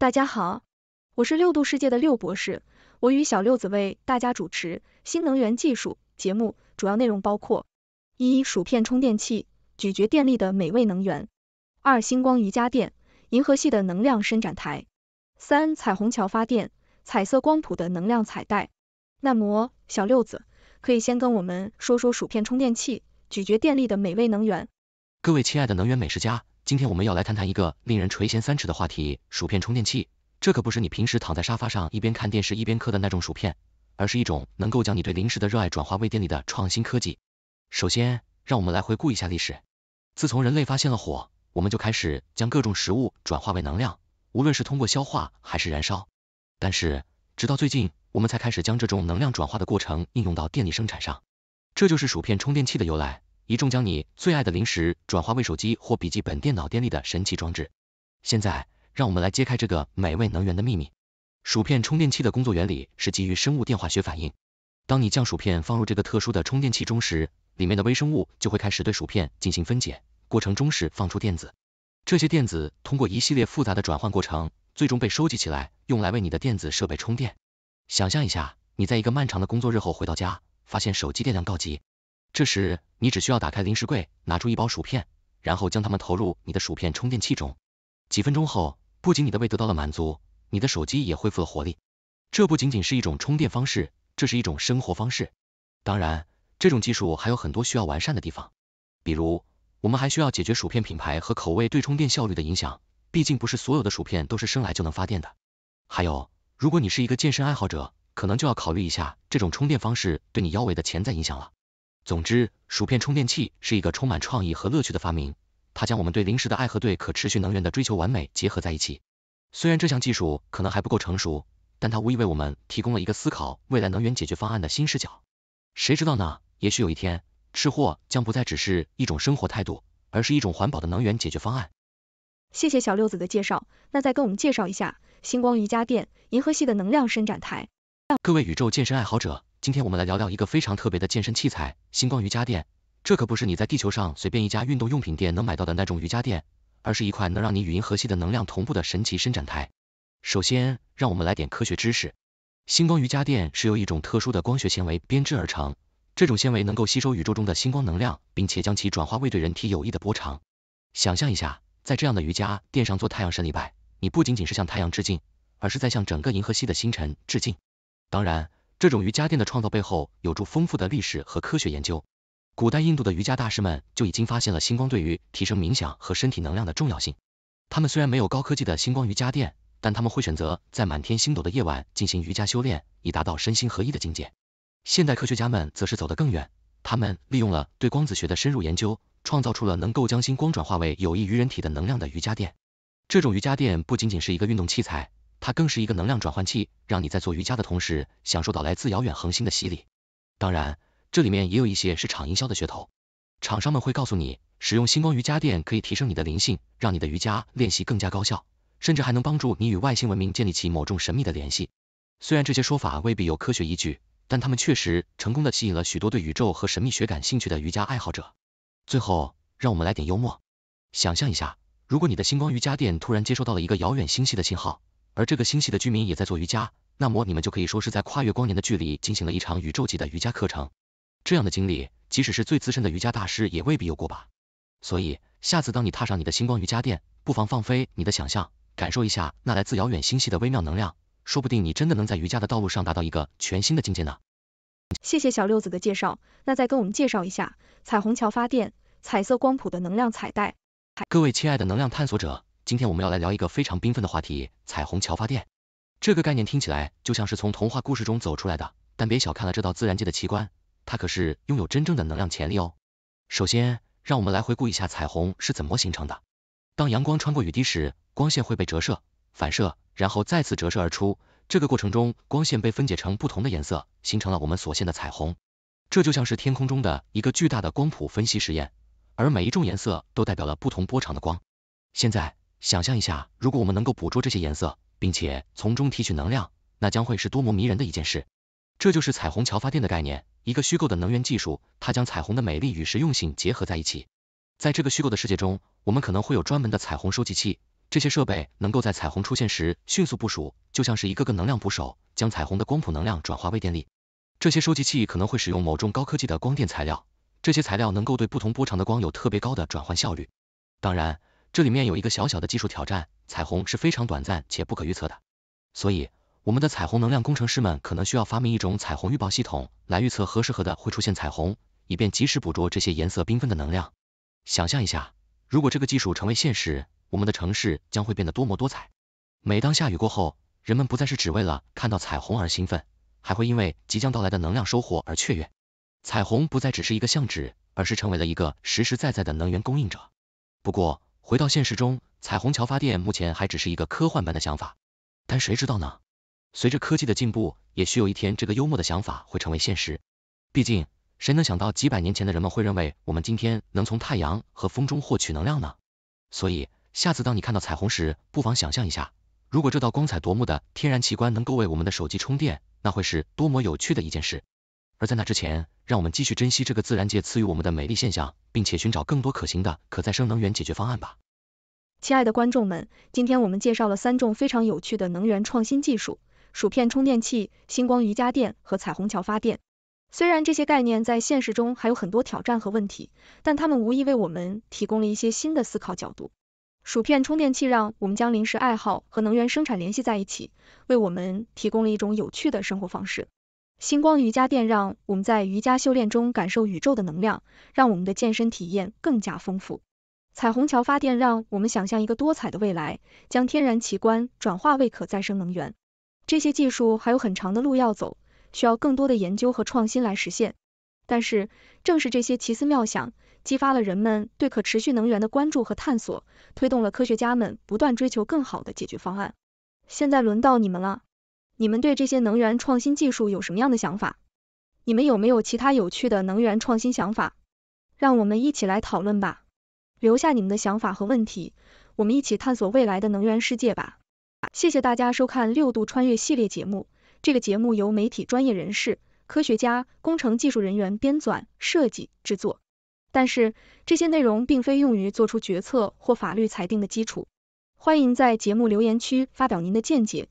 大家好，我是六度世界的六博士，我与小六子为大家主持新能源技术节目，主要内容包括：一、薯片充电器，咀嚼电力的美味能源；二、星光瑜伽垫，银河系的能量伸展台；三、彩虹桥发电，彩色光谱的能量彩带。那么，小六子可以先跟我们说说薯片充电器，咀嚼电力的美味能源。各位亲爱的能源美食家。今天我们要来谈谈一个令人垂涎三尺的话题——薯片充电器。这可不是你平时躺在沙发上一边看电视一边嗑的那种薯片，而是一种能够将你对零食的热爱转化为电力的创新科技。首先，让我们来回顾一下历史。自从人类发现了火，我们就开始将各种食物转化为能量，无论是通过消化还是燃烧。但是，直到最近，我们才开始将这种能量转化的过程应用到电力生产上。这就是薯片充电器的由来。一种将你最爱的零食转化为手机或笔记本电脑电力的神奇装置。现在，让我们来揭开这个美味能源的秘密。薯片充电器的工作原理是基于生物电化学反应。当你将薯片放入这个特殊的充电器中时，里面的微生物就会开始对薯片进行分解，过程中是放出电子。这些电子通过一系列复杂的转换过程，最终被收集起来，用来为你的电子设备充电。想象一下，你在一个漫长的工作日后回到家，发现手机电量告急。这时，你只需要打开零食柜，拿出一包薯片，然后将它们投入你的薯片充电器中。几分钟后，不仅你的胃得到了满足，你的手机也恢复了活力。这不仅仅是一种充电方式，这是一种生活方式。当然，这种技术还有很多需要完善的地方，比如，我们还需要解决薯片品牌和口味对充电效率的影响，毕竟不是所有的薯片都是生来就能发电的。还有，如果你是一个健身爱好者，可能就要考虑一下这种充电方式对你腰围的潜在影响了。总之，薯片充电器是一个充满创意和乐趣的发明，它将我们对零食的爱和对可持续能源的追求完美结合在一起。虽然这项技术可能还不够成熟，但它无疑为我们提供了一个思考未来能源解决方案的新视角。谁知道呢？也许有一天，吃货将不再只是一种生活态度，而是一种环保的能源解决方案。谢谢小六子的介绍，那再跟我们介绍一下星光瑜伽垫，银河系的能量伸展台。各位宇宙健身爱好者。今天我们来聊聊一个非常特别的健身器材——星光瑜伽垫。这可不是你在地球上随便一家运动用品店能买到的那种瑜伽垫，而是一块能让你与银河系的能量同步的神奇伸展台。首先，让我们来点科学知识。星光瑜伽垫是由一种特殊的光学纤维编织而成，这种纤维能够吸收宇宙中的星光能量，并且将其转化为对人体有益的波长。想象一下，在这样的瑜伽垫上做太阳神礼拜，你不仅仅是向太阳致敬，而是在向整个银河系的星辰致敬。当然。这种瑜伽垫的创造背后有着丰富的历史和科学研究。古代印度的瑜伽大师们就已经发现了星光对于提升冥想和身体能量的重要性。他们虽然没有高科技的星光瑜伽垫，但他们会选择在满天星斗的夜晚进行瑜伽修炼，以达到身心合一的境界。现代科学家们则是走得更远，他们利用了对光子学的深入研究，创造出了能够将星光转化为有益于人体的能量的瑜伽垫。这种瑜伽垫不仅仅是一个运动器材。它更是一个能量转换器，让你在做瑜伽的同时，享受到来自遥远恒星的洗礼。当然，这里面也有一些是场营销的噱头。厂商们会告诉你，使用星光瑜伽垫可以提升你的灵性，让你的瑜伽练习更加高效，甚至还能帮助你与外星文明建立起某种神秘的联系。虽然这些说法未必有科学依据，但他们确实成功的吸引了许多对宇宙和神秘学感兴趣的瑜伽爱好者。最后，让我们来点幽默。想象一下，如果你的星光瑜伽垫突然接收到了一个遥远星系的信号。而这个星系的居民也在做瑜伽，那么你们就可以说是在跨越光年的距离进行了一场宇宙级的瑜伽课程。这样的经历，即使是最资深的瑜伽大师也未必有过吧。所以，下次当你踏上你的星光瑜伽垫，不妨放飞你的想象，感受一下那来自遥远星系的微妙能量，说不定你真的能在瑜伽的道路上达到一个全新的境界呢。谢谢小六子的介绍，那再跟我们介绍一下彩虹桥发电、彩色光谱的能量彩带。各位亲爱的能量探索者。今天我们要来聊一个非常缤纷的话题——彩虹桥发电。这个概念听起来就像是从童话故事中走出来的，但别小看了这道自然界的奇观，它可是拥有真正的能量潜力哦。首先，让我们来回顾一下彩虹是怎么形成的。当阳光穿过雨滴时，光线会被折射、反射，然后再次折射而出。这个过程中，光线被分解成不同的颜色，形成了我们所见的彩虹。这就像是天空中的一个巨大的光谱分析实验，而每一种颜色都代表了不同波长的光。现在想象一下，如果我们能够捕捉这些颜色，并且从中提取能量，那将会是多么迷人的一件事！这就是彩虹桥发电的概念，一个虚构的能源技术，它将彩虹的美丽与实用性结合在一起。在这个虚构的世界中，我们可能会有专门的彩虹收集器，这些设备能够在彩虹出现时迅速部署，就像是一个个能量捕手，将彩虹的光谱能量转化为电力。这些收集器可能会使用某种高科技的光电材料，这些材料能够对不同波长的光有特别高的转换效率。当然。这里面有一个小小的技术挑战，彩虹是非常短暂且不可预测的，所以我们的彩虹能量工程师们可能需要发明一种彩虹预报系统，来预测何时何地会出现彩虹，以便及时捕捉这些颜色缤纷的能量。想象一下，如果这个技术成为现实，我们的城市将会变得多么多彩！每当下雨过后，人们不再是只为了看到彩虹而兴奋，还会因为即将到来的能量收获而雀跃。彩虹不再只是一个相纸，而是成为了一个实实在在的能源供应者。不过，回到现实中，彩虹桥发电目前还只是一个科幻般的想法，但谁知道呢？随着科技的进步，也许有一天这个幽默的想法会成为现实。毕竟，谁能想到几百年前的人们会认为我们今天能从太阳和风中获取能量呢？所以，下次当你看到彩虹时，不妨想象一下，如果这道光彩夺目的天然奇观能够为我们的手机充电，那会是多么有趣的一件事。而在那之前，让我们继续珍惜这个自然界赐予我们的美丽现象，并且寻找更多可行的可再生能源解决方案吧。亲爱的观众们，今天我们介绍了三种非常有趣的能源创新技术：薯片充电器、星光瑜伽垫和彩虹桥发电。虽然这些概念在现实中还有很多挑战和问题，但它们无疑为我们提供了一些新的思考角度。薯片充电器让我们将零食爱好和能源生产联系在一起，为我们提供了一种有趣的生活方式。星光瑜伽垫让我们在瑜伽修炼中感受宇宙的能量，让我们的健身体验更加丰富。彩虹桥发电让我们想象一个多彩的未来，将天然奇观转化为可再生能源。这些技术还有很长的路要走，需要更多的研究和创新来实现。但是，正是这些奇思妙想，激发了人们对可持续能源的关注和探索，推动了科学家们不断追求更好的解决方案。现在轮到你们了。你们对这些能源创新技术有什么样的想法？你们有没有其他有趣的能源创新想法？让我们一起来讨论吧！留下你们的想法和问题，我们一起探索未来的能源世界吧！谢谢大家收看六度穿越系列节目。这个节目由媒体专业人士、科学家、工程技术人员编纂、设计、制作，但是这些内容并非用于做出决策或法律裁定的基础。欢迎在节目留言区发表您的见解。